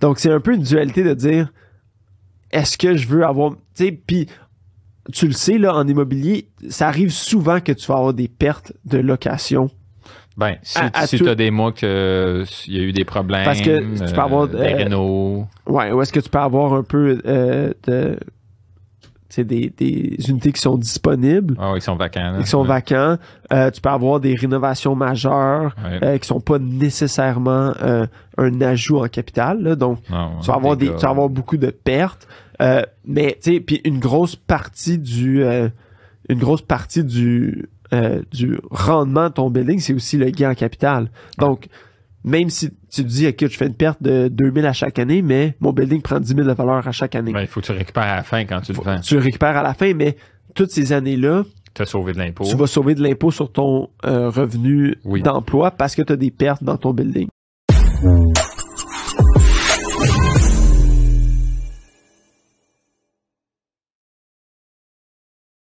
Donc, c'est un peu une dualité de dire est-ce que je veux avoir. Tu sais, puis tu le sais, là, en immobilier, ça arrive souvent que tu vas avoir des pertes de location. Ben, si, tu as des mois qu'il y a eu des problèmes, parce que tu peux euh, avoir, des euh, Ouais, ou est-ce que tu peux avoir un peu euh, de c'est des, des, unités qui sont disponibles. Ah, ils sont vacants. Ils sont vacants. Euh, tu peux avoir des rénovations majeures euh, qui sont pas nécessairement euh, un ajout en capital. Donc, tu, vas avoir des, tu avoir beaucoup de pertes. Euh, mais tu sais, puis une grosse partie du une grosse partie du du rendement de ton building, c'est aussi le gain en capital. Donc même si tu dis, OK, je fais une perte de 2000 à chaque année, mais mon building prend 10 000 de valeur à chaque année. Il faut que tu récupères à la fin quand tu le vends. Tu récupères à la fin, mais toutes ces années-là, as sauvé de l'impôt. Tu vas sauver de l'impôt sur ton euh, revenu d'emploi parce que tu as des pertes dans ton building.